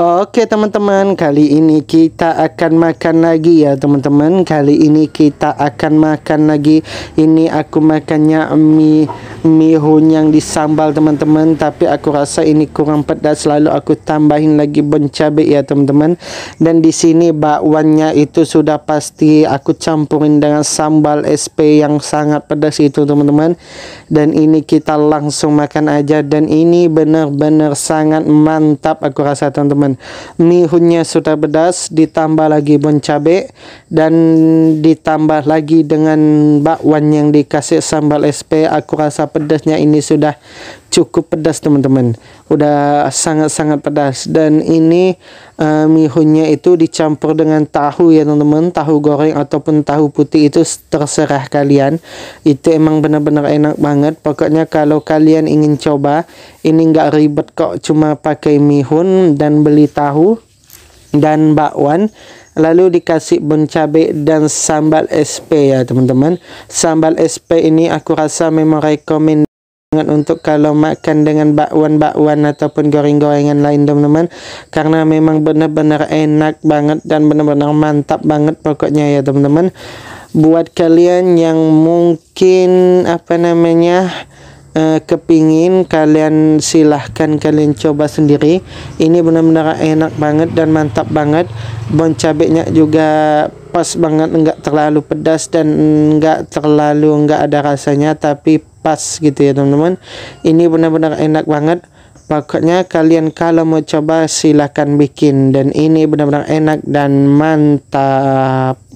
Oke teman-teman kali ini kita akan makan lagi ya teman-teman Kali ini kita akan makan lagi Ini aku makannya mie mie yang disambal teman-teman tapi aku rasa ini kurang pedas lalu aku tambahin lagi bon cabe ya teman-teman dan di sini bakwannya itu sudah pasti aku campurin dengan sambal SP yang sangat pedas itu teman-teman dan ini kita langsung makan aja dan ini benar-benar sangat mantap aku rasa teman-teman mie Hunnya sudah pedas ditambah lagi bon cabe dan ditambah lagi dengan bakwan yang dikasih sambal SP aku rasa pedasnya ini sudah cukup pedas teman-teman udah sangat-sangat pedas dan ini uh, eh, mihunnya itu dicampur dengan tahu ya teman-teman tahu goreng ataupun tahu putih itu terserah kalian itu emang benar-benar enak banget pokoknya kalau kalian ingin coba ini nggak ribet kok cuma pakai mihun dan beli tahu dan bakwan lalu dikasih bun cabai dan sambal SP ya teman-teman sambal SP ini aku rasa memang rekomend untuk kalau makan dengan bakwan-bakwan ataupun goreng-gorengan lain teman-teman karena memang benar-benar enak banget dan benar-benar mantap banget pokoknya ya teman-teman buat kalian yang mungkin apa namanya uh, kepingin kalian silahkan kalian coba sendiri ini benar-benar enak banget dan mantap banget bon cabenya juga pas banget enggak terlalu pedas dan enggak terlalu enggak ada rasanya tapi pas gitu ya teman-teman ini benar-benar enak banget Pokoknya kalian kalau mau coba silahkan bikin dan ini benar-benar enak dan mantap.